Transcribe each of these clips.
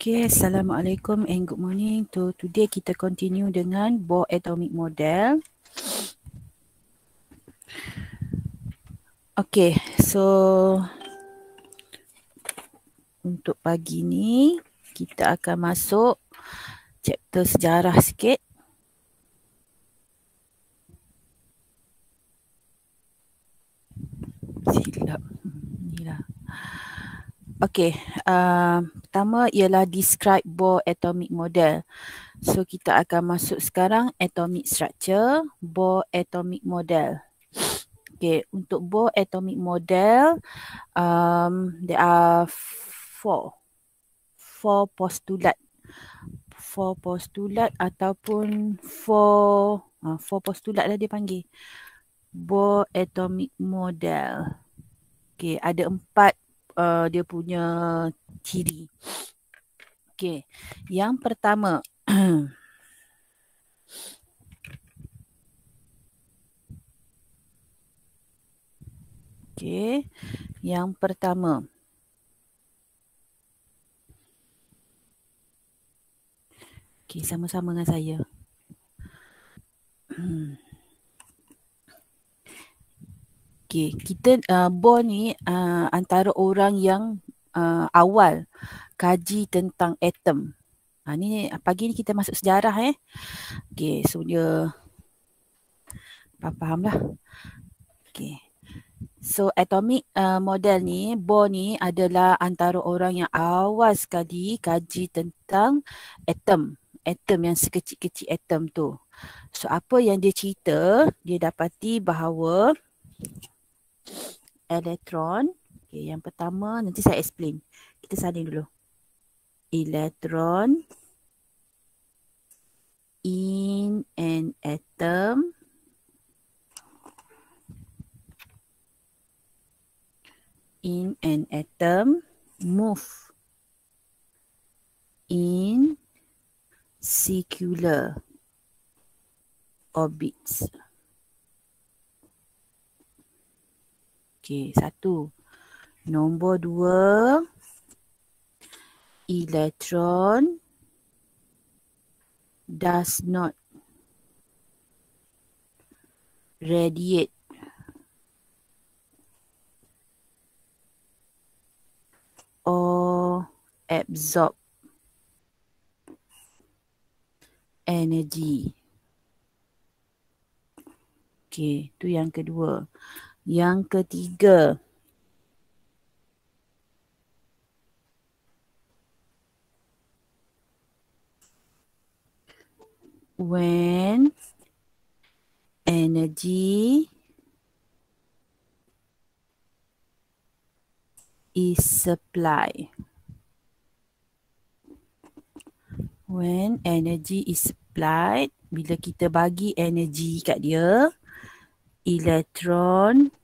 Okay, Assalamualaikum and good morning. So, today kita continue dengan Bohr Atomic Model. Okay, so untuk pagi ni kita akan masuk chapter sejarah sikit. Silap. Inilah. Hmm, Okay, uh, pertama ialah describe Bohr atomic model. So kita akan masuk sekarang atomic structure Bohr atomic model. Okay, untuk Bohr atomic model, um, there are four four postulat four postulat ataupun four uh, four postulat lah dia panggil Bohr atomic model. Okay, ada empat uh, dia punya ciri. Okey. Yang pertama Okey. Yang pertama Okey, sama-sama dengan saya. Hmm. Okay, kita uh, Bon ni uh, antara orang yang uh, awal kaji tentang atom. Ha, ni pagi ni kita masuk sejarah eh. Okay, so dia faham, faham lah. Okay. So atomic uh, model ni, Bohr ni adalah antara orang yang awal sekali kaji tentang atom. Atom yang sekecil-kecil atom tu. So apa yang dia cerita, dia dapati bahawa elektron. Okay, yang pertama nanti saya explain. Kita sanding dulu. Elektron in an atom in an atom move in circular orbits. Okey, satu. Nombor dua. Elektron does not radiate or absorb energy. Okey, tu yang kedua. Yang ketiga. When energy is supply. When energy is supplied, bila kita bagi energy kat dia, elektron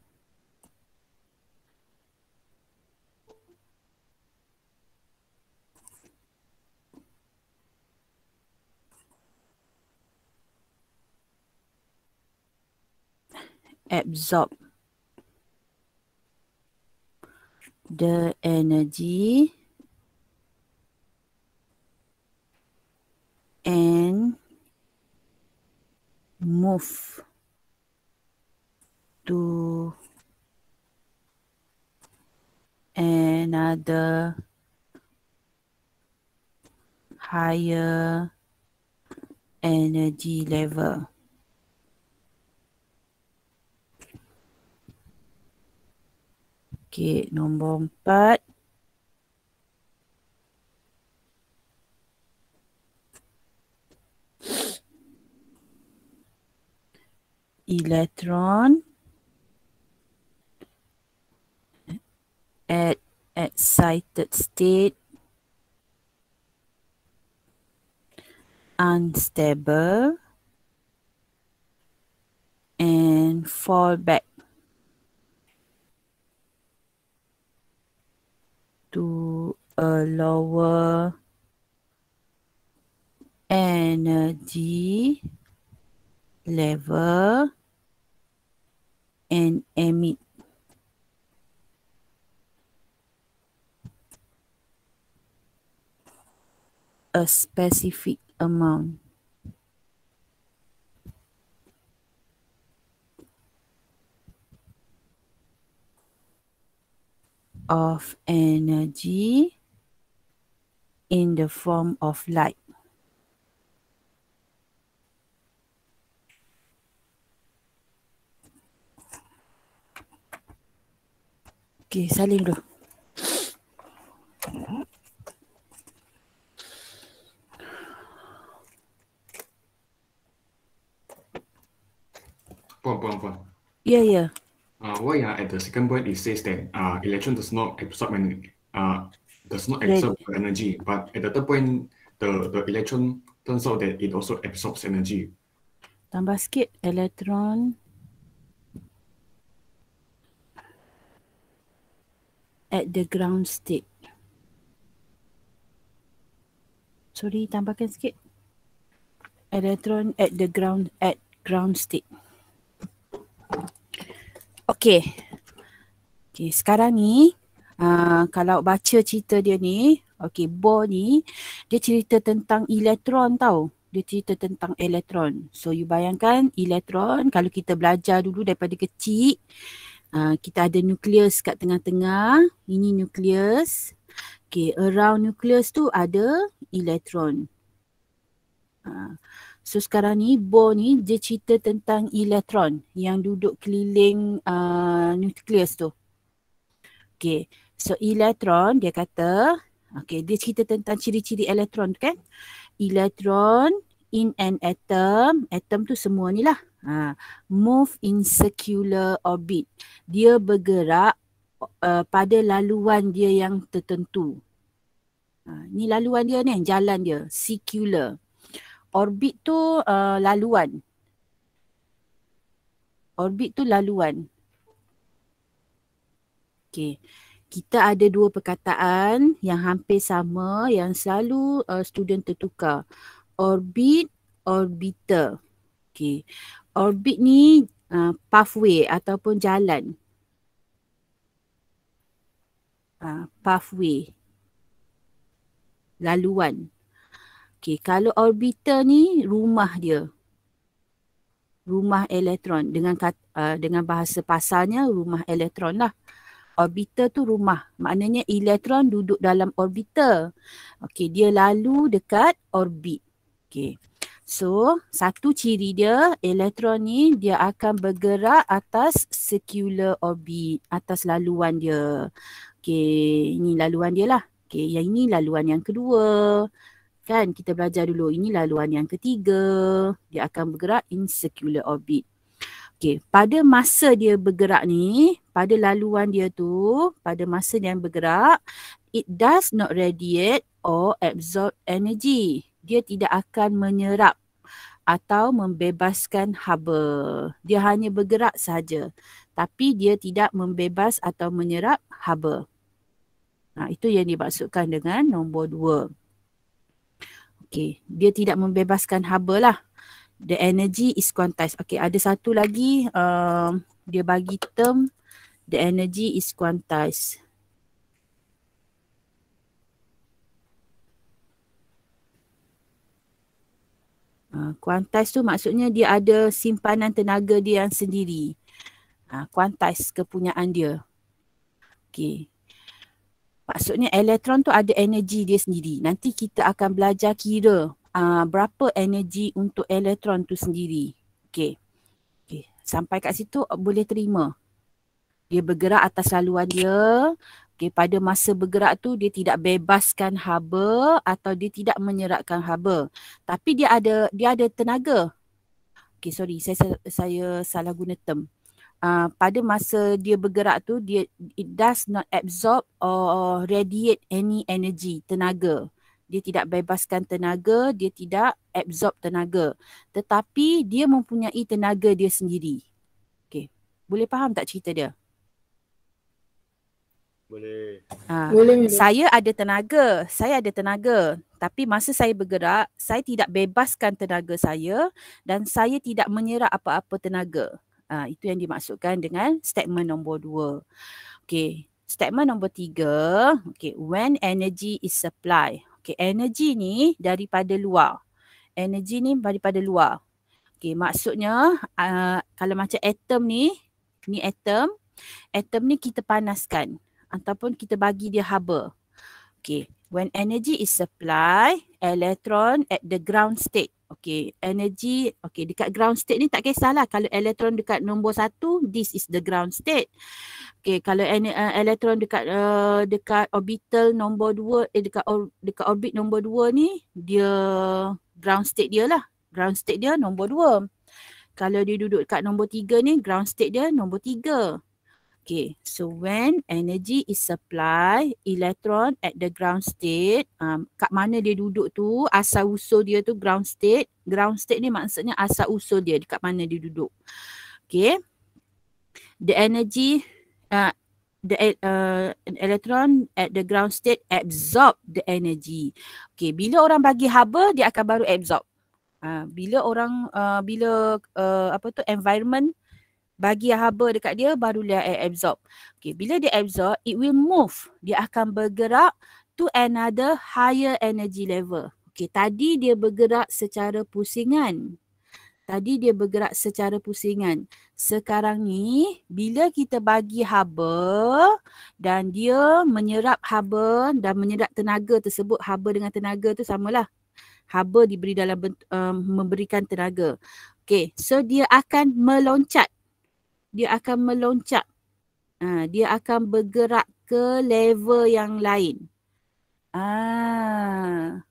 absorb the energy and move to another higher energy level. Okey, nombor empat. Elektron at excited state unstable and fall back to a lower energy level and emit a specific amount. of energy in the form of light. Okay, salim dulu. Puan, puan, puan. Ya, yeah, ya. Yeah uh, why uh, at the second point it says that uh, electron does not absorb and uh, does not absorb right. energy, but at the third point the, the electron turns out that it also absorbs energy. Tambah sikit electron at the ground state. Sorry, tambahkan sikit. Electron at the ground at ground state. Okey, okey sekarang ni uh, kalau baca cerita dia ni, okey Bo ni dia cerita tentang elektron tau. Dia cerita tentang elektron. So you bayangkan elektron kalau kita belajar dulu daripada kecil, uh, kita ada nukleus kat tengah-tengah. Ini nukleus. okey, around nukleus tu ada elektron. Uh, So sekarang ni Bohr ni dia cerita tentang elektron yang duduk keliling uh, nucleus tu. Okay. So elektron dia kata, okay dia cerita tentang ciri-ciri elektron tu kan. Elektron in an atom, atom tu semua ni lah. Ha, move in circular orbit. Dia bergerak uh, pada laluan dia yang tertentu. Ha, ni laluan dia ni, jalan dia, circular orbit tu uh, laluan. Orbit tu laluan. Okay, Kita ada dua perkataan yang hampir sama yang selalu uh, student tertukar. Orbit, orbiter. Okay, Orbit ni uh, pathway ataupun jalan. Uh, pathway. Laluan. Okey, kalau orbiter ni rumah dia. Rumah elektron dengan kat, uh, dengan bahasa pasalnya rumah elektron lah. Orbiter tu rumah. Maknanya elektron duduk dalam orbiter. Okey, dia lalu dekat orbit. Okey. So, satu ciri dia elektron ni dia akan bergerak atas circular orbit, atas laluan dia. Okey, ini laluan dia lah. Okey, yang ini laluan yang kedua. Kan kita belajar dulu ini laluan yang ketiga dia akan bergerak in circular orbit. Okey, pada masa dia bergerak ni, pada laluan dia tu, pada masa dia bergerak, it does not radiate or absorb energy. Dia tidak akan menyerap atau membebaskan haba. Dia hanya bergerak saja. Tapi dia tidak membebas atau menyerap haba. Nah, ha, itu yang dimaksudkan dengan nombor dua. Okay, dia tidak membebaskan haba lah. The energy is quantized. Okay, ada satu lagi uh, dia bagi term the energy is quantized. Kuantis ah, tu maksudnya dia ada simpanan tenaga dia yang sendiri. Kuantis ah, kepunyaan dia. Okey. Maksudnya elektron tu ada energi dia sendiri. Nanti kita akan belajar kira uh, berapa energi untuk elektron tu sendiri. Okey. Okey, sampai kat situ boleh terima. Dia bergerak atas laluan dia. Okey, pada masa bergerak tu dia tidak bebaskan haba atau dia tidak menyeratkan haba. Tapi dia ada dia ada tenaga. Okey, sorry. Saya, saya saya salah guna term. Uh, pada masa dia bergerak tu dia it does not absorb or radiate any energy tenaga dia tidak bebaskan tenaga dia tidak absorb tenaga tetapi dia mempunyai tenaga dia sendiri okey boleh faham tak cerita dia boleh. Ha, boleh saya ada tenaga saya ada tenaga tapi masa saya bergerak saya tidak bebaskan tenaga saya dan saya tidak menyerap apa-apa tenaga Ha, itu yang dimaksudkan dengan statement nombor dua. Okay. Statement nombor tiga. Okay. When energy is supply. Okay. Energy ni daripada luar. Energy ni daripada luar. Okay. Maksudnya uh, kalau macam atom ni. Ni atom. Atom ni kita panaskan. Ataupun kita bagi dia haba. Okay. When energy is supply, electron at the ground state. Okay, energy, okay, dekat ground state ni tak kisahlah. Kalau elektron dekat nombor satu, this is the ground state. Okay, kalau en- uh, eh, elektron dekat uh, dekat orbital nombor dua, eh, dekat, or- dekat orbit nombor dua ni, dia ground state dia lah. Ground state dia nombor dua. Kalau dia duduk dekat nombor tiga ni, ground state dia nombor tiga. Okay, so when energy is supply, electron at the ground state, um, kat mana dia duduk tu, asal usul dia tu ground state. Ground state ni maksudnya asal usul dia, kat mana dia duduk. Okay, the energy, uh, the uh, electron at the ground state absorb the energy. Okay, bila orang bagi haba, dia akan baru absorb. Uh, bila orang, uh, bila uh, apa tu, environment, bagi haba dekat dia baru dia absorb. Okey, bila dia absorb, it will move. Dia akan bergerak to another higher energy level. Okey, tadi dia bergerak secara pusingan. Tadi dia bergerak secara pusingan. Sekarang ni bila kita bagi haba dan dia menyerap haba dan menyerap tenaga tersebut, haba dengan tenaga tu samalah. Haba diberi dalam um, memberikan tenaga. Okey, so dia akan meloncat dia akan meloncat. Ha, dia akan bergerak ke level yang lain. Ah,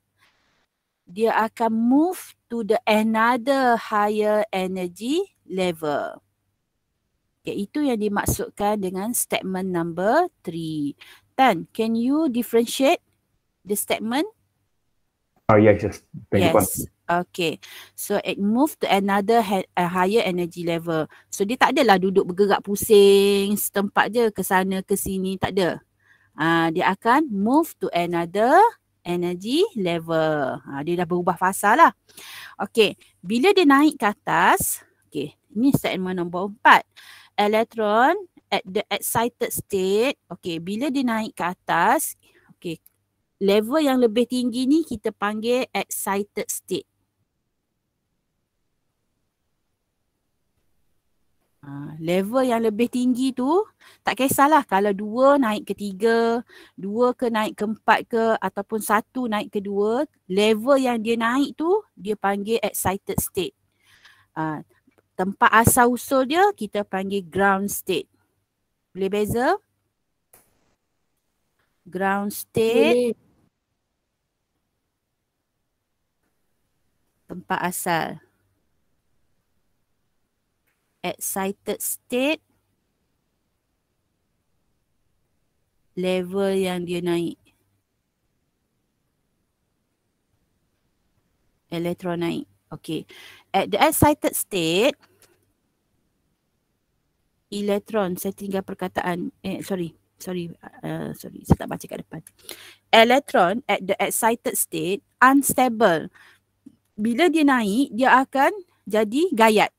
Dia akan move to the another higher energy level. Itu yang dimaksudkan dengan statement number three. Tan, can you differentiate the statement? Oh yes, yes. yes. Okay. So it move to another he- higher energy level. So dia tak adalah duduk bergerak pusing setempat je ke sana ke sini. Tak ada. Uh, dia akan move to another energy level. Uh, dia dah berubah fasa lah. Okay. Bila dia naik ke atas. Okay. Ini statement nombor empat. Elektron at the excited state. Okay. Bila dia naik ke atas. Okay level yang lebih tinggi ni kita panggil excited state. Ha, level yang lebih tinggi tu tak kisahlah kalau dua naik ke tiga, dua ke naik ke empat ke ataupun satu naik ke dua, level yang dia naik tu dia panggil excited state. Ha, tempat asal usul dia kita panggil ground state. Boleh beza? Ground state. Boleh. tempat asal. Excited state. Level yang dia naik. Elektron naik. Okay. At the excited state. Elektron. Saya tinggal perkataan. Eh, sorry. Sorry. Uh, sorry. Saya tak baca kat depan. Elektron at the excited state. Unstable. Unstable bila dia naik dia akan jadi gayat.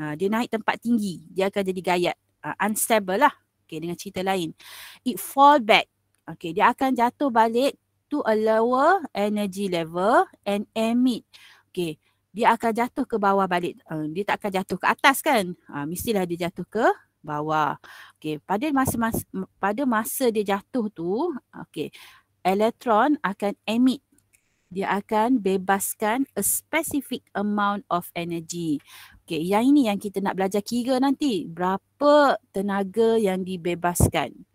Ha, dia naik tempat tinggi, dia akan jadi gayat. Ha, unstable lah. Okay, dengan cerita lain. It fall back. Okay, dia akan jatuh balik to a lower energy level and emit. Okay, dia akan jatuh ke bawah balik. Ha, dia tak akan jatuh ke atas kan? Ha, mestilah dia jatuh ke bawah. Okay, pada masa, masa, pada masa dia jatuh tu, okay, elektron akan emit dia akan bebaskan a specific amount of energy. Okay, yang ini yang kita nak belajar kira nanti. Berapa tenaga yang dibebaskan.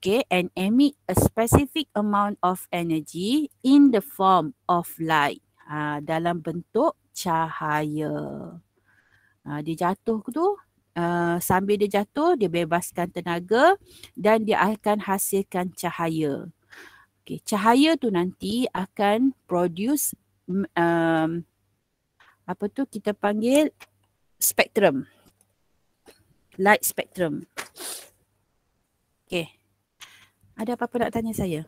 Okay, and emit a specific amount of energy in the form of light. Ha, dalam bentuk cahaya. Ha, dia jatuh tu. Uh, sambil dia jatuh, dia bebaskan tenaga dan dia akan hasilkan cahaya. Okay, cahaya tu nanti akan produce um, apa tu kita panggil spektrum. Light spectrum. Okay. Ada apa-apa nak tanya saya?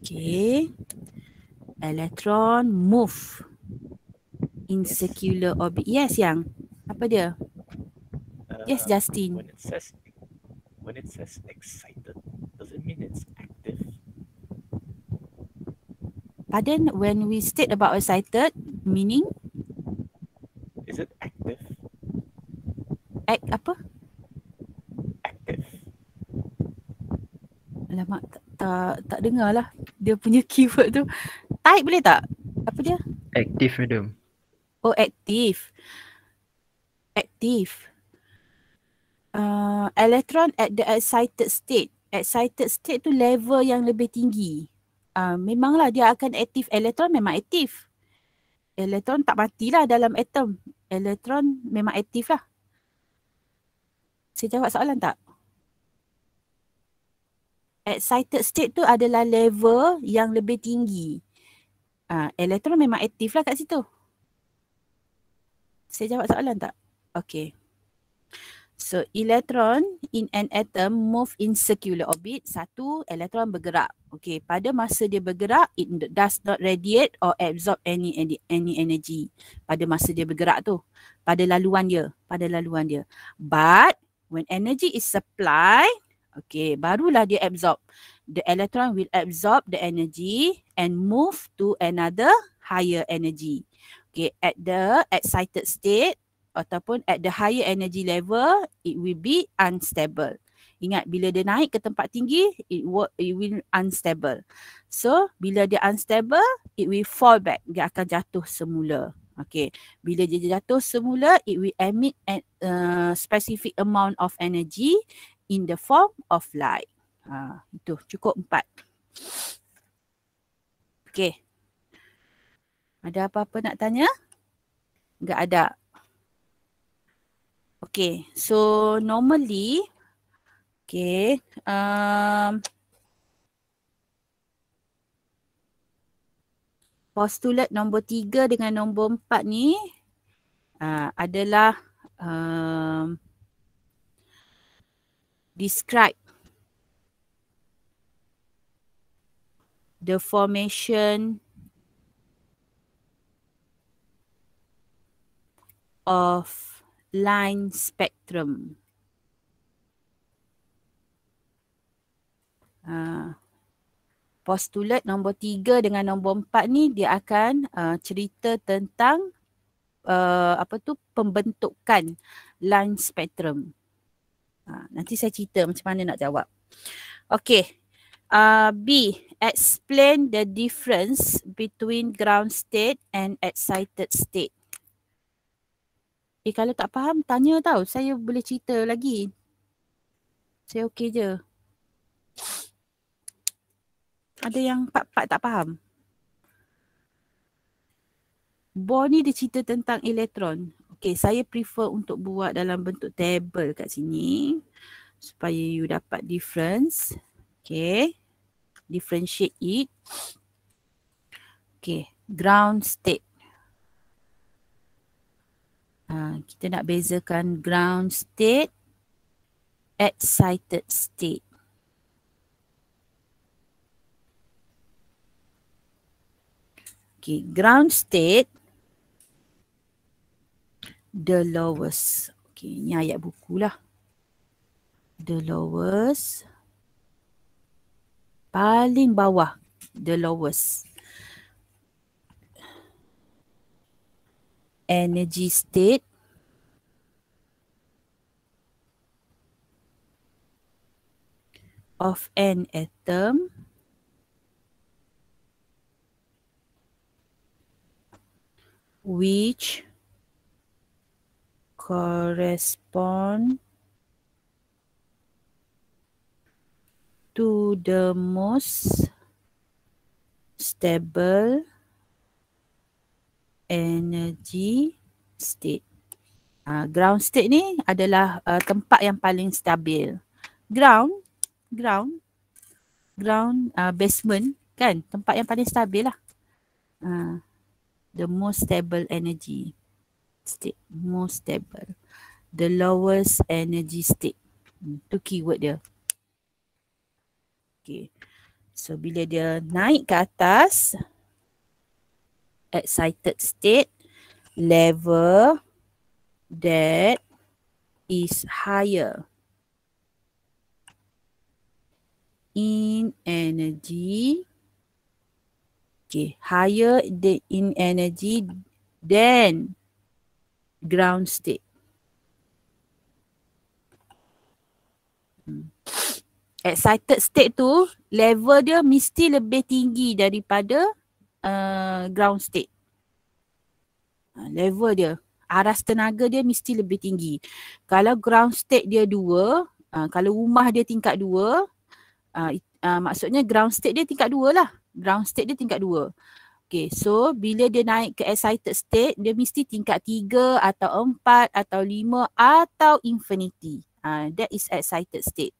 Okay. Elektron move in circular orbit. Yes, Yang. Apa dia? Uh, yes, Justin. When when it says excited, does it mean it's active? But then when we state about excited, meaning? Is it active? Act apa? Active. Alamak, tak, tak, tak dengar lah dia punya keyword tu. Type boleh tak? Apa dia? Active madam. Oh, active. Active uh, elektron at the excited state. Excited state tu level yang lebih tinggi. Uh, memanglah dia akan aktif. Elektron memang aktif. Elektron tak matilah dalam atom. Elektron memang aktif lah. Saya jawab soalan tak? Excited state tu adalah level yang lebih tinggi. Uh, elektron memang aktif lah kat situ. Saya jawab soalan tak? Okay. So elektron in an atom move in circular orbit. Satu, elektron bergerak. Okay, pada masa dia bergerak, it does not radiate or absorb any any, any energy. Pada masa dia bergerak tu. Pada laluan dia. Pada laluan dia. But when energy is supply, okay, barulah dia absorb. The electron will absorb the energy and move to another higher energy. Okay, at the excited state, ataupun at the higher energy level it will be unstable ingat bila dia naik ke tempat tinggi it will it will unstable so bila dia unstable it will fall back dia akan jatuh semula okay bila dia jatuh semula it will emit a uh, specific amount of energy in the form of light ha itu cukup empat okay ada apa-apa nak tanya enggak ada Okay, so normally, okay, um, postulat nombor tiga dengan nombor empat ni uh, adalah um, describe the formation of line spectrum. Uh, ah. postulat nombor tiga dengan nombor empat ni dia akan uh, cerita tentang uh, apa tu pembentukan line spectrum. Uh, nanti saya cerita macam mana nak jawab. Okay. Uh, B. Explain the difference between ground state and excited state. Eh kalau tak faham tanya tau. Saya boleh cerita lagi. Saya okey je. Ada yang pak-pak tak faham. Bor ni dia cerita tentang elektron. okay saya prefer untuk buat dalam bentuk table kat sini supaya you dapat difference. okay Differentiate it. okay ground state. Ha, kita nak bezakan ground state, excited state. Okay, ground state, the lowest. Okay, ni ayat buku lah. The lowest, paling bawah, the lowest. energy state of an atom which correspond to the most stable energy state. Uh, ground state ni adalah uh, tempat yang paling stabil. Ground, ground, ground uh, basement kan tempat yang paling stabil lah. Uh, the most stable energy state, most stable. The lowest energy state. Itu hmm, keyword dia. Okay. So bila dia naik ke atas, excited state level that is higher in energy okay higher the in energy than ground state hmm. excited state tu level dia mesti lebih tinggi daripada Uh, ground state. Uh, level dia. Aras tenaga dia mesti lebih tinggi. Kalau ground state dia dua, uh, kalau rumah dia tingkat dua, uh, uh, maksudnya ground state dia tingkat dua lah. Ground state dia tingkat dua. Okay, so bila dia naik ke excited state, dia mesti tingkat tiga atau empat atau lima atau infinity. Uh, that is excited state.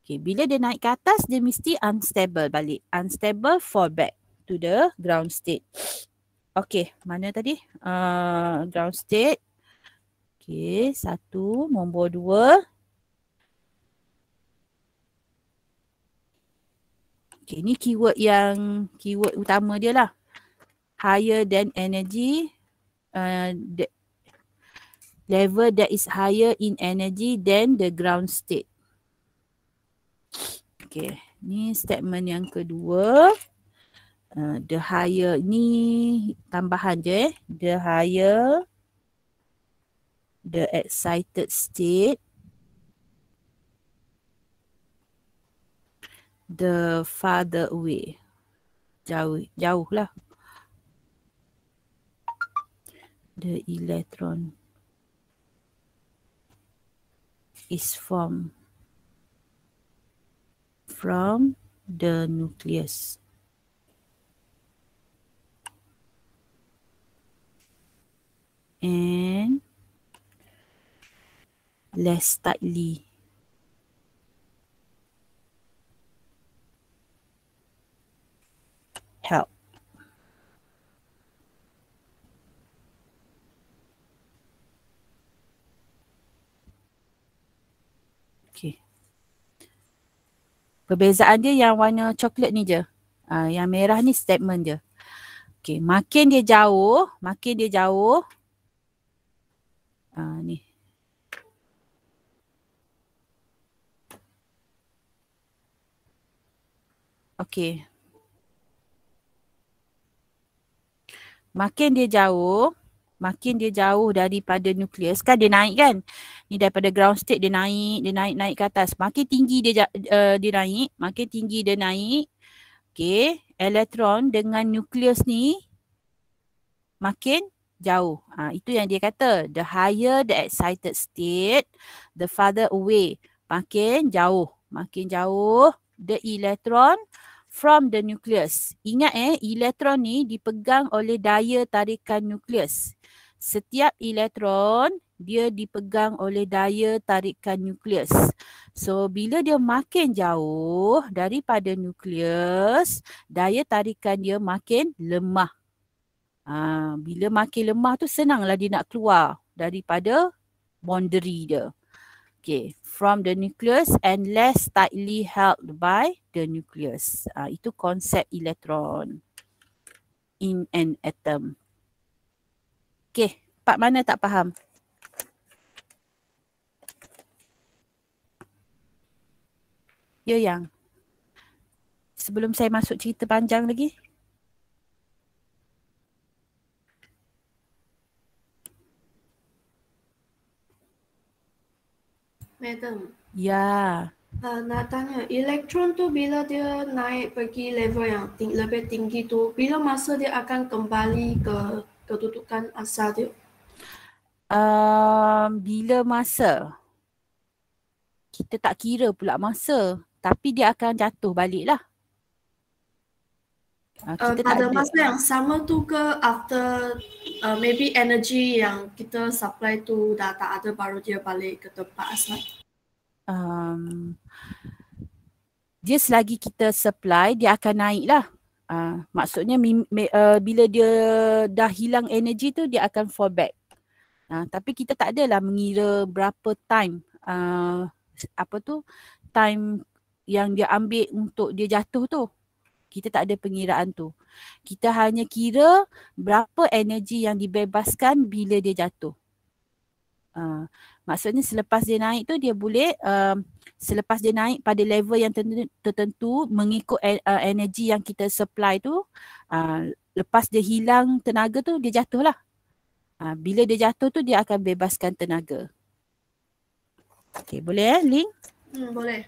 Okay, bila dia naik ke atas, dia mesti unstable balik. Unstable fall back to the ground state. Okay, mana tadi? Uh, ground state. Okay, satu, nombor dua. Okay, ni keyword yang, keyword utama dia lah. Higher than energy. Uh, the level that is higher in energy than the ground state. Okay, ni statement yang kedua. Okay. Uh, the higher ni tambahan je eh. The higher the excited state the farther away. Jauh, jauh lah. The electron is formed from the nucleus. and less tightly. Help. Perbezaan dia yang warna coklat ni je. Uh, yang merah ni statement je. Okay, makin dia jauh, makin dia jauh, uh, ni. Okey. Makin dia jauh, makin dia jauh daripada nukleus kan dia naik kan? Ni daripada ground state dia naik, dia naik naik ke atas. Makin tinggi dia uh, dia naik, makin tinggi dia naik. Okey, elektron dengan nukleus ni makin jauh. Ha, itu yang dia kata. The higher the excited state, the farther away. Makin jauh. Makin jauh the electron from the nucleus. Ingat eh, elektron ni dipegang oleh daya tarikan nucleus. Setiap elektron, dia dipegang oleh daya tarikan nucleus. So, bila dia makin jauh daripada nucleus, daya tarikan dia makin lemah. Ha, bila makin lemah tu senanglah dia nak keluar daripada boundary dia. Okay, from the nucleus and less tightly held by the nucleus. Ha, itu konsep elektron in an atom. Okay, part mana tak faham? Ya yang. Sebelum saya masuk cerita panjang lagi, Madam. Ya. Uh, nak tanya, elektron tu bila dia naik pergi level yang ting- lebih tinggi tu, bila masa dia akan kembali ke kedudukan asal dia? Uh, bila masa? Kita tak kira pula masa. Tapi dia akan jatuh balik lah uh, ada. masa yang sama tu ke after uh, maybe energy yang kita supply tu dah tak ada baru dia balik ke tempat asal? Um, dia selagi kita supply dia akan naik lah. Uh, maksudnya mi, mi, uh, bila dia dah hilang energy tu dia akan fall back. Uh, tapi kita tak adalah mengira berapa time uh, apa tu time yang dia ambil untuk dia jatuh tu. Kita tak ada pengiraan tu. Kita hanya kira berapa energi yang dibebaskan bila dia jatuh. Uh, maksudnya selepas dia naik tu dia boleh uh, selepas dia naik pada level yang tertentu, tertentu mengikut e, uh, energi yang kita supply tu uh, lepas dia hilang tenaga tu dia jatuh lah. Uh, ah, bila dia jatuh tu dia akan bebaskan tenaga. Okay boleh eh Ling? Hmm, boleh.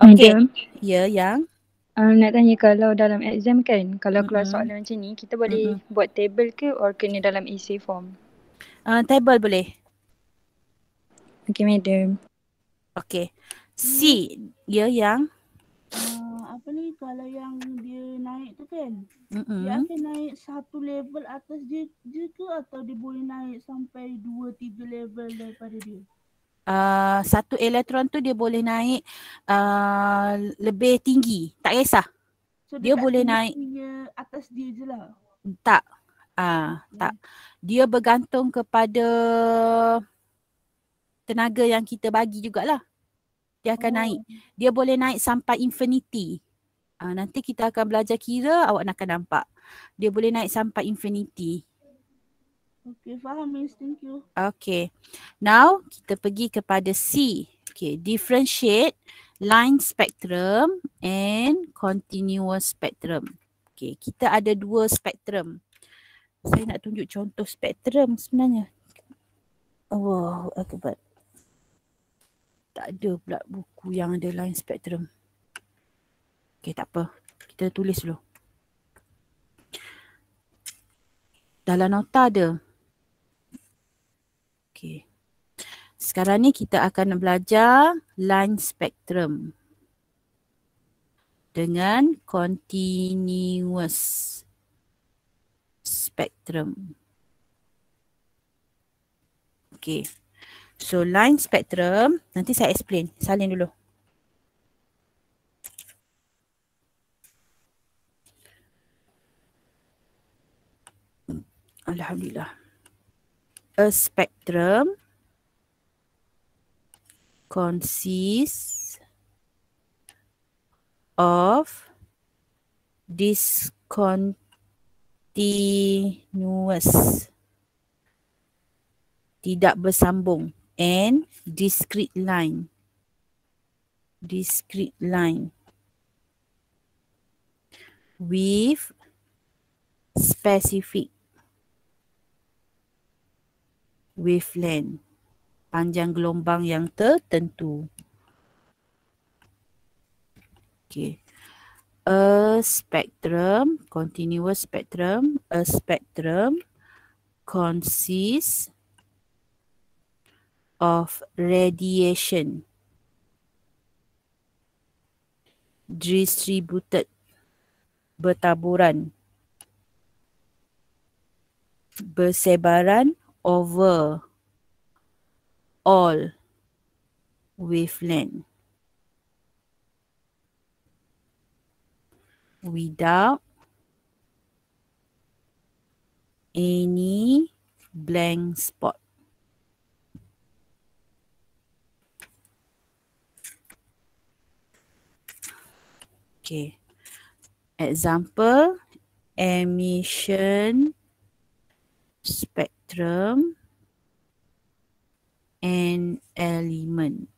Okay. Ya yeah, yang? Uh, nak tanya kalau dalam exam kan, kalau keluar mm-hmm. soalan macam ni, kita boleh mm-hmm. buat table ke or kena dalam essay form? Uh, table boleh. Okay madam. Okay. C, dia hmm. yeah, yang? Uh, apa ni, kalau yang dia naik tu kan, mm-hmm. dia akan naik satu level atas dia, dia ke atau dia boleh naik sampai dua, tiga level daripada dia? uh, satu elektron tu dia boleh naik uh, lebih tinggi. Tak kisah. So dia, dia boleh naik atas dia je lah. Tak. Uh, yeah. Hmm. tak. Dia bergantung kepada tenaga yang kita bagi jugalah. Dia akan oh. naik. Dia boleh naik sampai infinity. Uh, nanti kita akan belajar kira awak nak akan nampak. Dia boleh naik sampai infinity. Okay, faham Miss. Thank you. Okay. Now, kita pergi kepada C. Okay, differentiate line spectrum and continuous spectrum. Okay, kita ada dua spectrum. Saya nak tunjuk contoh spectrum sebenarnya. Oh, akibat. Tak ada pula buku yang ada line spectrum. Okay, tak apa. Kita tulis dulu. Dalam nota ada. Okey. Sekarang ni kita akan belajar line spectrum dengan continuous spectrum. Okey. So line spectrum, nanti saya explain. Salin dulu. Alhamdulillah a spectrum consists of discontinuous tidak bersambung and discrete line discrete line with specific wavelength panjang gelombang yang tertentu. Okay. A spectrum, continuous spectrum, a spectrum consists of radiation distributed bertaburan bersebaran over all wavelength without any blank spot. Okay. Example, emission spectrum spectrum and element.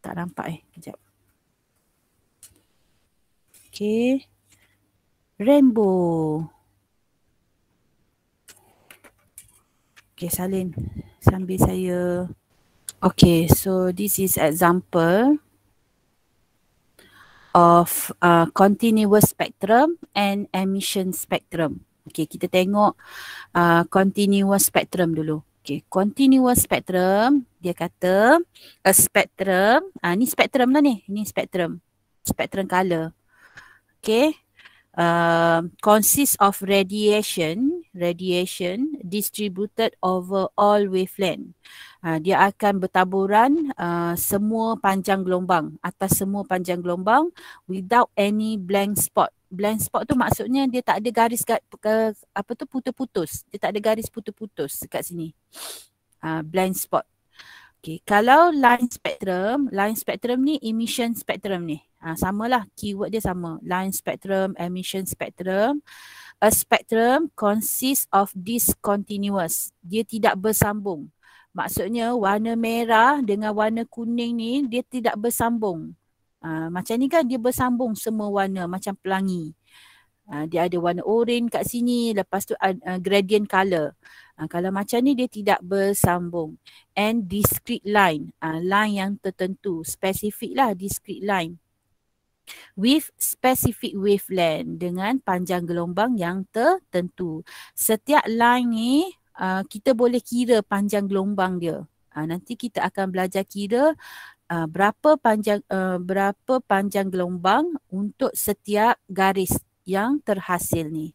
Tak nampak eh. Kejap. Okay. Rainbow. Okay Salin. Sambil saya. Okay so this is example of uh, continuous spectrum and emission spectrum. Okay, kita tengok uh, continuous spectrum dulu. Okay, continuous spectrum dia kata a spectrum, uh, ni spectrum lah ni, ni spectrum. Spectrum color. Okay, Uh, consists of radiation, radiation distributed over all wavelength. Uh, dia akan bertaburan uh, semua panjang gelombang, atas semua panjang gelombang without any blank spot blind spot tu maksudnya dia tak ada garis kat, ke, apa tu putus-putus. Dia tak ada garis putus-putus dekat sini. Uh, blind spot. Okay. Kalau line spectrum, line spectrum ni emission spectrum ni. Ha, sama lah keyword dia sama. Line spectrum, emission spectrum. A spectrum consists of discontinuous. Dia tidak bersambung. Maksudnya warna merah dengan warna kuning ni dia tidak bersambung. Uh, macam ni kan dia bersambung semua warna macam pelangi. Uh, dia ada warna oranye kat sini, lepas tu uh, gradient color. Uh, ha, kalau macam ni dia tidak bersambung. And discrete line, uh, line yang tertentu, specific lah discrete line. With specific wavelength dengan panjang gelombang yang tertentu. Setiap line ni uh, kita boleh kira panjang gelombang dia. Uh, nanti kita akan belajar kira uh, berapa panjang uh, berapa panjang gelombang untuk setiap garis yang terhasil ni.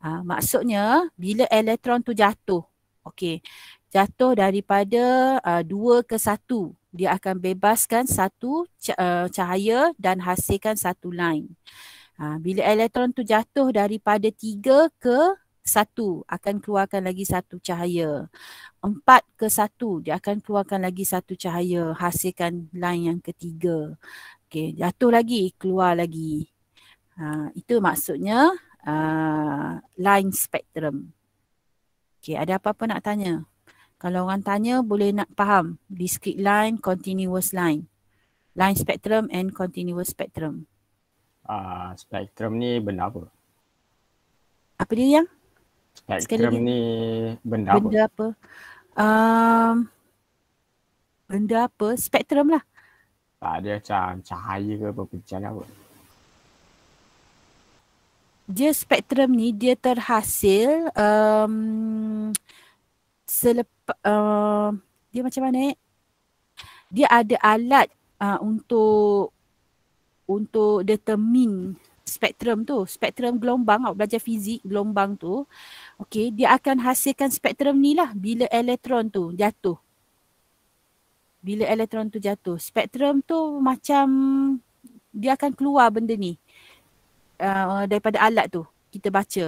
Uh, maksudnya bila elektron tu jatuh, okey, jatuh daripada uh, dua ke satu, dia akan bebaskan satu eh, cahaya dan hasilkan satu line. Uh, bila elektron tu jatuh daripada tiga ke uh, satu akan keluarkan lagi satu cahaya. Empat ke satu dia akan keluarkan lagi satu cahaya. Hasilkan line yang ketiga. Okey jatuh lagi keluar lagi. Ha, itu maksudnya uh, line spectrum. Okey ada apa-apa nak tanya? Kalau orang tanya boleh nak faham discrete line, continuous line. Line spectrum and continuous spectrum. Uh, spectrum ni benda apa? Apa dia yang? Spektrum ni benda, benda apa? apa? Um, ehm, benda apa? Spektrum lah. Tak ada macam cahaya ke apa pencahaya apa. Dia spektrum ni dia terhasil um, ehm, selepas uh, ehm, dia macam mana eh? Dia ada alat uh, untuk untuk determine spektrum tu, spektrum gelombang, awak belajar fizik gelombang tu, okay dia akan hasilkan spektrum ni lah bila elektron tu jatuh. Bila elektron tu jatuh, spektrum tu macam dia akan keluar benda ni uh, daripada alat tu kita baca.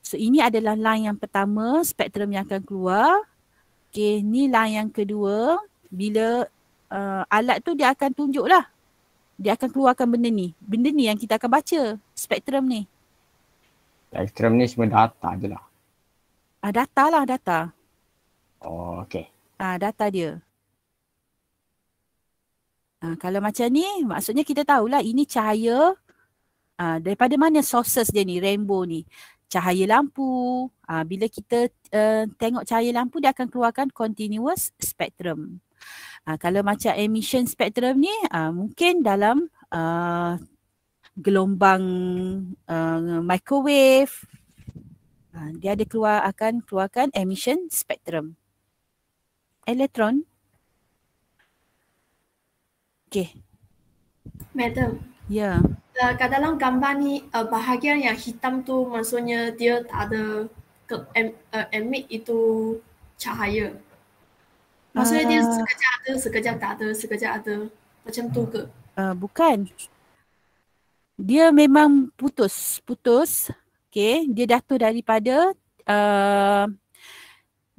So ini adalah line yang pertama, spektrum yang akan keluar. okay ni line yang kedua. Bila uh, alat tu dia akan tunjuk lah dia akan keluarkan benda ni. Benda ni yang kita akan baca. Spektrum ni. Spektrum ni semua data je lah. Ah, data lah data. Oh, okay. Ah, data dia. Ah, kalau macam ni, maksudnya kita tahulah ini cahaya ah, daripada mana sources dia ni, rainbow ni. Cahaya lampu. Ah, bila kita uh, tengok cahaya lampu, dia akan keluarkan continuous spectrum. Uh, kalau macam emission spectrum ni uh, mungkin dalam uh, gelombang uh, microwave uh, dia ada keluar akan keluarkan emission spectrum elektron okey madam ya yeah. uh, kat dalam gambar ni uh, bahagian yang hitam tu maksudnya dia tak ada ke, uh, emit itu cahaya Maksudnya dia ah. sekejap ada, sekejap tak ada, sekejap ada. Macam tu ke? Uh, bukan. Dia memang putus. Putus. Okay. Dia jatuh daripada uh,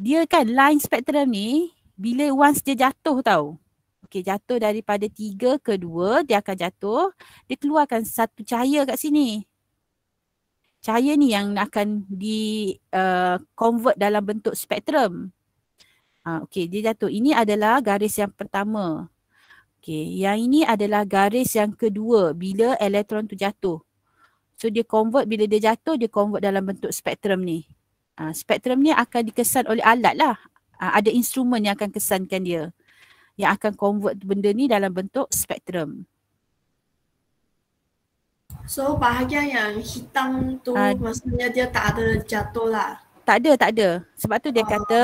dia kan line spectrum ni bila once dia jatuh tau. Okay jatuh daripada tiga ke dua dia akan jatuh. Dia keluarkan satu cahaya kat sini. Cahaya ni yang akan di uh, convert dalam bentuk spectrum. Ha, Okey, dia jatuh. Ini adalah garis yang pertama. Okey, yang ini adalah garis yang kedua bila elektron tu jatuh. So dia convert bila dia jatuh, dia convert dalam bentuk spektrum ni. Ha, spektrum ni akan dikesan oleh alat lah. Ha, ada instrumen yang akan kesankan dia. Yang akan convert benda ni dalam bentuk spektrum. So bahagian yang hitam tu uh, maksudnya dia tak ada jatuh lah? Tak ada, tak ada. Sebab tu dia uh, kata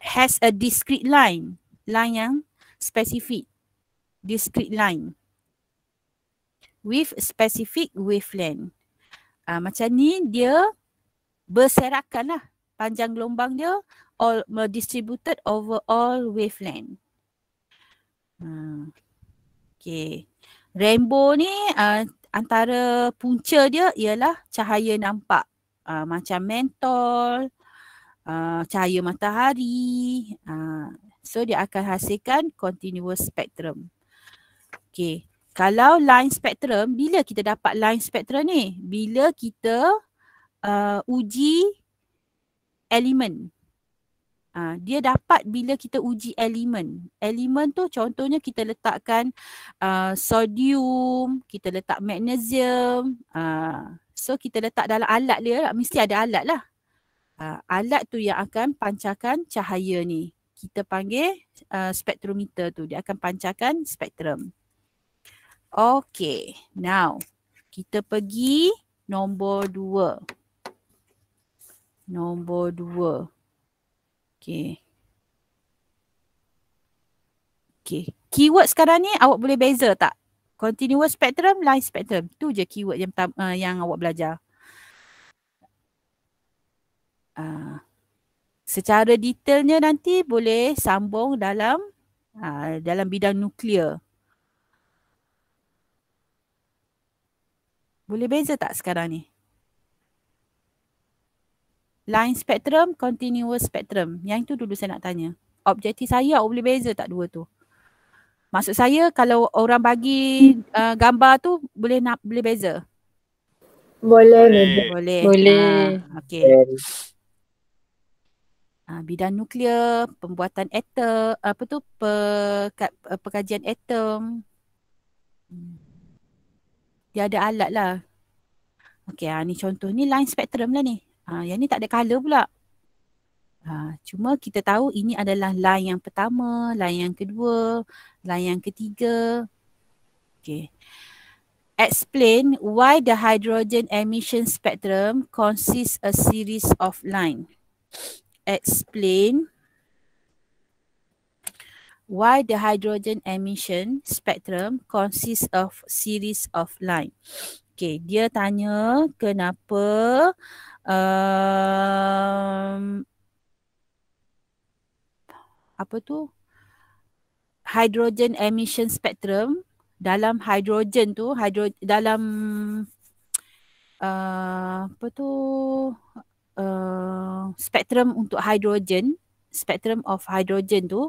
has a discrete line. Line yang specific. Discrete line. With specific wavelength. Ha, macam ni dia berserakan lah. Panjang gelombang dia all distributed over all wavelength. Ha. Ah, okay. Rainbow ni uh, antara punca dia ialah cahaya nampak. Uh, macam mentol, uh, cahaya matahari. Uh, so dia akan hasilkan continuous spectrum. Okay. Kalau line spectrum, bila kita dapat line spectrum ni? Bila kita uh, uji elemen. Uh, dia dapat bila kita uji elemen. Elemen tu contohnya kita letakkan uh, sodium, kita letak magnesium. Uh, so kita letak dalam alat dia, mesti ada alat lah uh, alat tu yang akan pancarkan cahaya ni. Kita panggil uh, spektrometer tu. Dia akan pancarkan spektrum. Okay. Now, kita pergi nombor dua. Nombor dua. Okay. Okay. Keyword sekarang ni awak boleh beza tak? Continuous spectrum, line spectrum. tu je keyword yang, uh, yang awak belajar. Uh, secara detailnya nanti boleh sambung dalam uh, dalam bidang nuklear. Boleh beza tak sekarang ni? Line spectrum, continuous spectrum. Yang itu dulu saya nak tanya. Objektif saya awak boleh beza tak dua tu? Maksud saya kalau orang bagi uh, gambar tu boleh nak boleh beza? Boleh. Boleh. Boleh. boleh. okay. Boleh. Ah, bidang nuklear, pembuatan atom, apa tu per, perkajian atom. Hmm. Dia ada alat lah. Okey, ha, ni contoh ni line spectrum lah ni. Ha, yang ni tak ada color pula. Ha, cuma kita tahu ini adalah line yang pertama, line yang kedua, line yang ketiga. Okey. Explain why the hydrogen emission spectrum consists a series of line explain why the hydrogen emission spectrum consists of series of line. Okay, dia tanya kenapa um, apa tu hydrogen emission spectrum dalam hydrogen tu hydro, dalam uh, apa tu Uh, spektrum untuk hidrogen, spektrum of hidrogen tu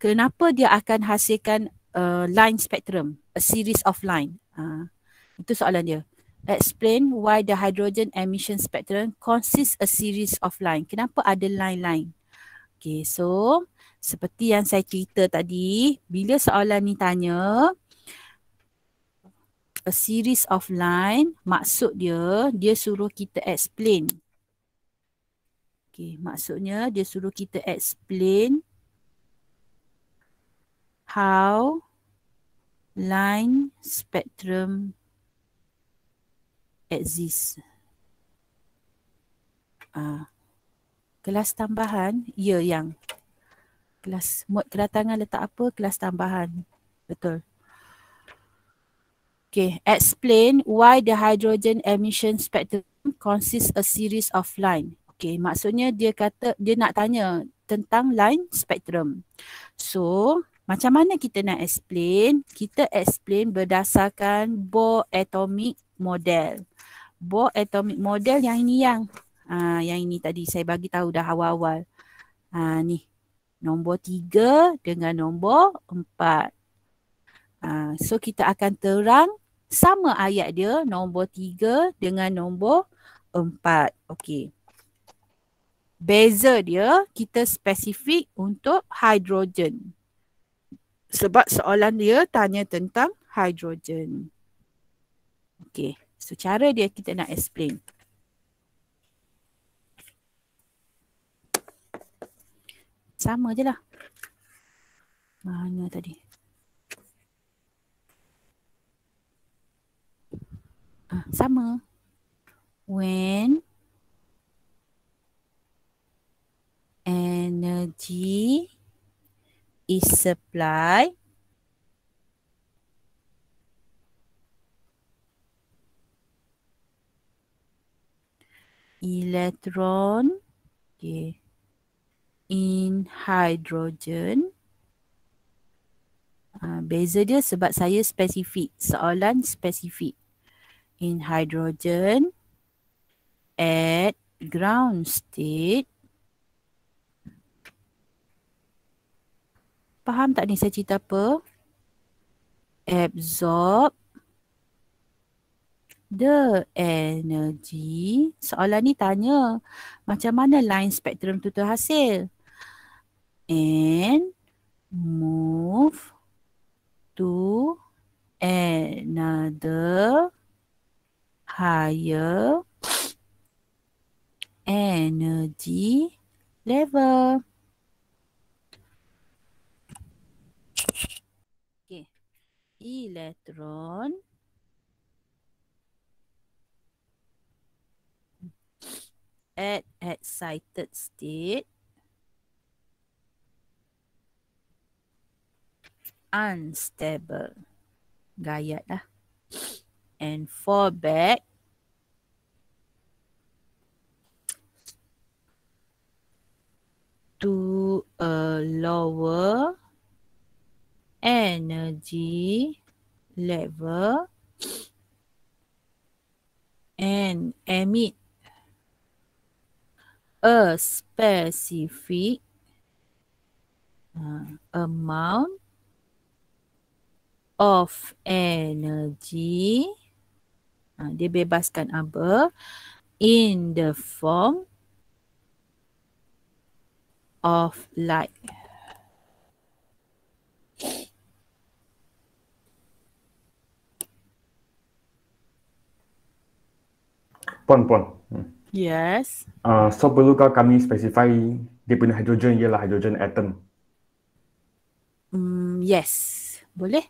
kenapa dia akan hasilkan uh, line spectrum, a series of line. Uh, itu soalan dia. Explain why the hydrogen emission spectrum consists a series of line. Kenapa ada line-line? Okay, so seperti yang saya cerita tadi, bila soalan ni tanya a series of line, maksud dia dia suruh kita explain Okay, maksudnya dia suruh kita explain how line spectrum exists. Ah. Kelas tambahan, ya yang kelas mod kedatangan letak apa? Kelas tambahan. Betul. Okay, explain why the hydrogen emission spectrum consists a series of line. Okay, maksudnya dia kata dia nak tanya tentang line spectrum. So, macam mana kita nak explain? Kita explain berdasarkan Bohr atomic model. Bohr atomic model yang ini yang ah yang ini tadi saya bagi tahu dah awal-awal. Ah uh, ni. Nombor tiga dengan nombor empat. Ah so kita akan terang sama ayat dia nombor tiga dengan nombor empat. Okey. Beza dia, kita spesifik untuk hidrogen. Sebab soalan dia tanya tentang hidrogen. Okey, so cara dia kita nak explain. Sama je lah. Mana tadi? Ah, sama. When energy is supplied electron okay, in hydrogen uh, beza dia sebab saya spesifik soalan spesifik in hydrogen at ground state Faham tak ni saya cerita apa? Absorb the energy. Soalan ni tanya macam mana line spectrum tu terhasil? And move to another higher energy level. Okay. Elektron. At excited state. Unstable. Gayat lah. And fall back. To a lower energy level and emit a specific uh, amount of energy uh, dia bebaskan apa in the form of light Puan, puan. Hmm. Yes. Uh, so perlukah kami specify dia punya hidrogen ialah hidrogen atom? Mm, yes. Boleh.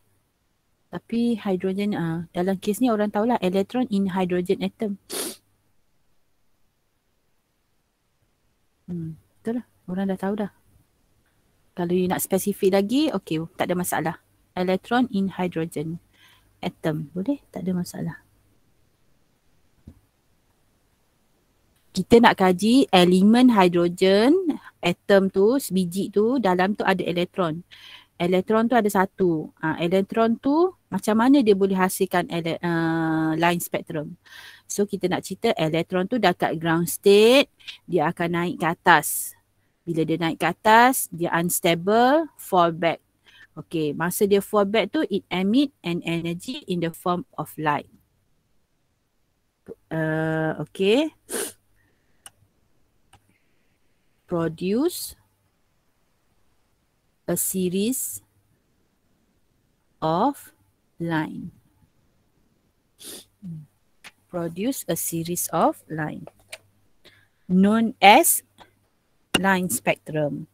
Tapi hidrogen, uh, dalam kes ni orang tahulah elektron in hydrogen atom. Hmm, betul lah. Orang dah tahu dah. Kalau you nak spesifik lagi, okay. Tak ada masalah. Elektron in hydrogen atom. Boleh? Tak ada masalah. kita nak kaji elemen hidrogen atom tu sebiji tu dalam tu ada elektron elektron tu ada satu ha, elektron tu macam mana dia boleh hasilkan ele- uh, line spectrum so kita nak cerita elektron tu dekat ground state dia akan naik ke atas bila dia naik ke atas dia unstable fall back Okay, masa dia fall back tu, it emit an energy in the form of light. Uh, eh, okay produce a series of line. Produce a series of line known as line spectrum.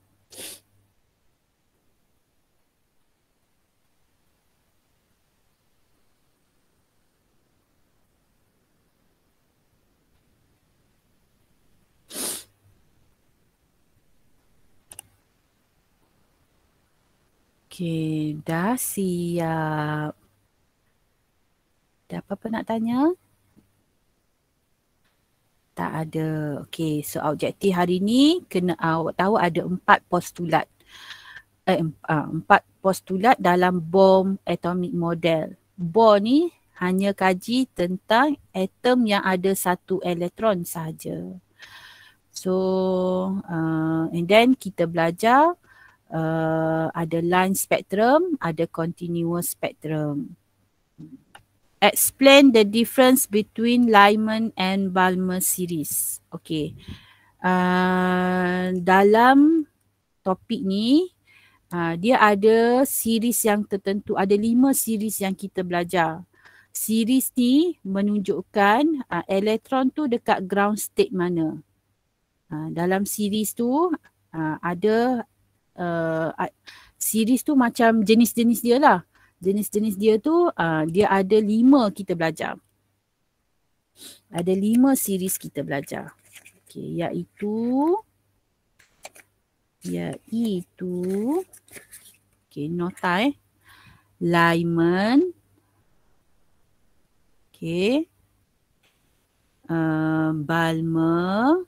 Okey, dah siap. Ada apa-apa nak tanya? Tak ada. Okey, so objektif hari ni kena ah, awak tahu ada empat postulat. Eh, ah, empat postulat dalam bom atomic model. Bom ni hanya kaji tentang atom yang ada satu elektron sahaja. So, uh, and then kita belajar uh, ada line spectrum, ada continuous spectrum. Explain the difference between Lyman and Balmer series. Okay. Uh, dalam topik ni, uh, dia ada series yang tertentu. Ada lima series yang kita belajar. Series ni menunjukkan uh, elektron tu dekat ground state mana. Uh, dalam series tu uh, ada uh, series tu macam jenis-jenis dia lah. Jenis-jenis dia tu uh, dia ada lima kita belajar. Ada lima series kita belajar. Okay, iaitu iaitu okay, nota eh. Lyman okay. Uh, Balmer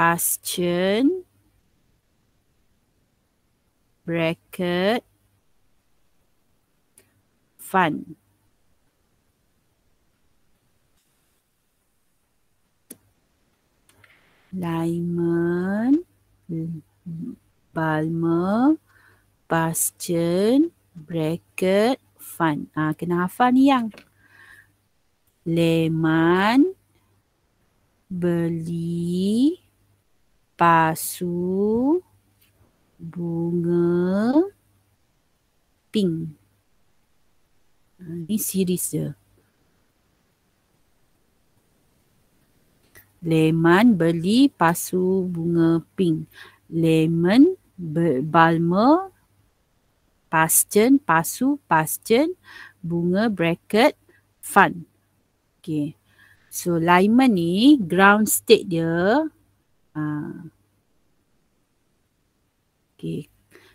question bracket fun. Lyman, Balma, Bastion, Bracket, Fun. Ah, kena hafal ni yang. Leman, Beli, pasu bunga pink. Ah, ini siris dia. Lemon beli pasu bunga pink. Lemon balma pasjen pasu pasjen bunga bracket fun. Okay. So lemon ni ground state dia Ha. Okay.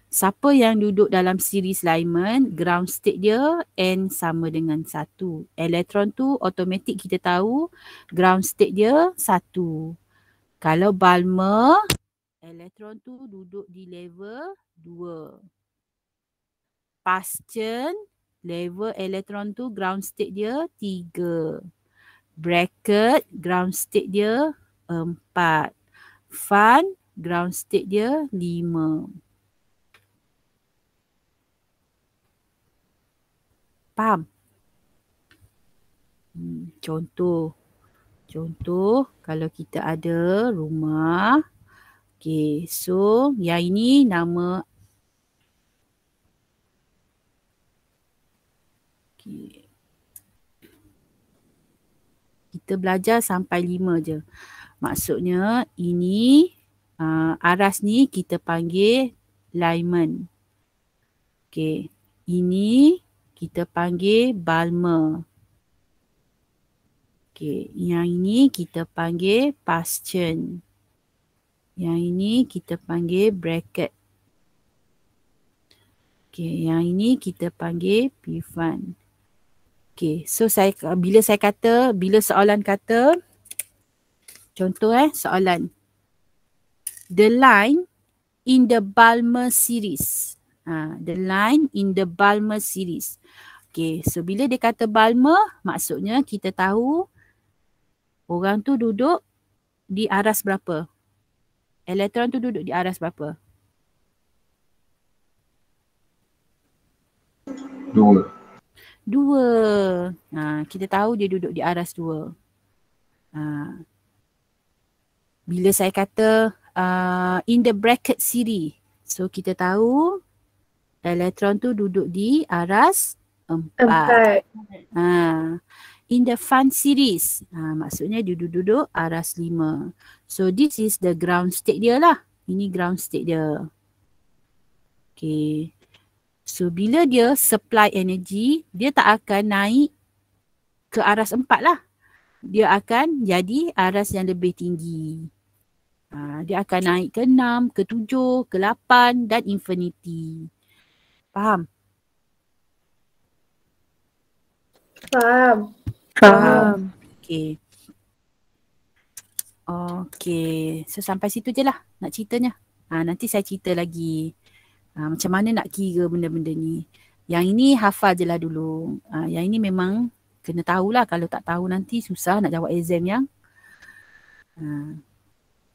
Siapa yang duduk dalam series Lyman, ground state dia N sama dengan satu. Elektron tu automatik kita tahu ground state dia satu. Kalau Balmer, elektron tu duduk di level dua. Pasten, level elektron tu ground state dia tiga. Bracket, ground state dia empat fun ground state dia lima. faham hmm, contoh contoh kalau kita ada rumah okey so yang ini nama Kita belajar sampai lima je. Maksudnya ini uh, aras ni kita panggil lineman. Okey, ini kita panggil balma. Okey, yang ini kita panggil bastion. Yang ini kita panggil bracket. Okey, yang ini kita panggil pivot. Okey, so saya bila saya kata, bila soalan kata Contoh eh soalan. The line in the Balmer series. Ha, the line in the Balmer series. Okay so bila dia kata Balmer maksudnya kita tahu orang tu duduk di aras berapa. Elektron tu duduk di aras berapa. Dua. Dua. Ha, kita tahu dia duduk di aras dua. Ha, bila saya kata uh, in the bracket siri. So kita tahu elektron tu duduk di aras empat. empat. Ha. In the fun series. Ha, maksudnya dia duduk-duduk aras lima. So this is the ground state dia lah. Ini ground state dia. Okay. So bila dia supply energy, dia tak akan naik ke aras empat lah. Dia akan jadi aras yang lebih tinggi. Ha, dia akan naik ke enam, ke tujuh, ke lapan dan infinity. Faham? Faham. Faham. Okay. Okay. So sampai situ je lah nak ceritanya. Ha, nanti saya cerita lagi ha, macam mana nak kira benda-benda ni. Yang ini hafal je lah dulu. Ha, yang ini memang kena tahulah kalau tak tahu nanti susah nak jawab exam yang. Ha.